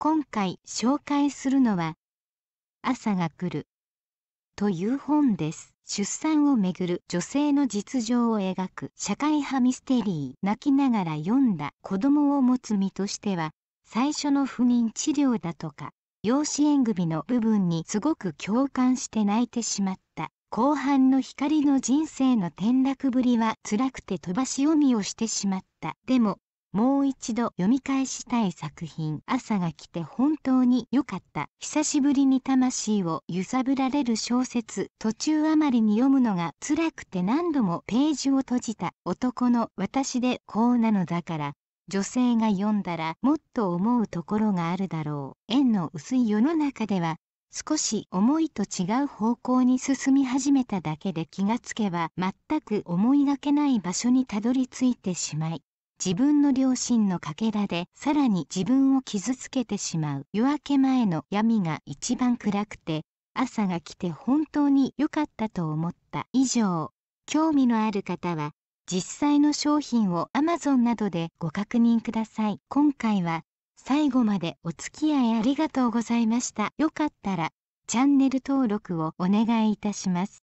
今回紹介するのは「朝が来る」という本です出産をめぐる女性の実情を描く社会派ミステリー泣きながら読んだ子供を持つ身としては最初の不妊治療だとか養子縁組の部分にすごく共感して泣いてしまった後半の光の人生の転落ぶりは辛くて飛ばし読みをしてしまったでももう一度読み返したい作品朝が来て本当に良かった久しぶりに魂を揺さぶられる小説途中あまりに読むのが辛くて何度もページを閉じた男の私でこうなのだから女性が読んだらもっと思うところがあるだろう縁の薄い世の中では少し思いと違う方向に進み始めただけで気がつけば全く思いがけない場所にたどり着いてしまい自分の両親のかけらでさらに自分を傷つけてしまう夜明け前の闇が一番暗くて朝が来て本当に良かったと思った以上興味のある方は実際の商品を Amazon などでご確認ください今回は最後までお付き合いありがとうございましたよかったらチャンネル登録をお願いいたします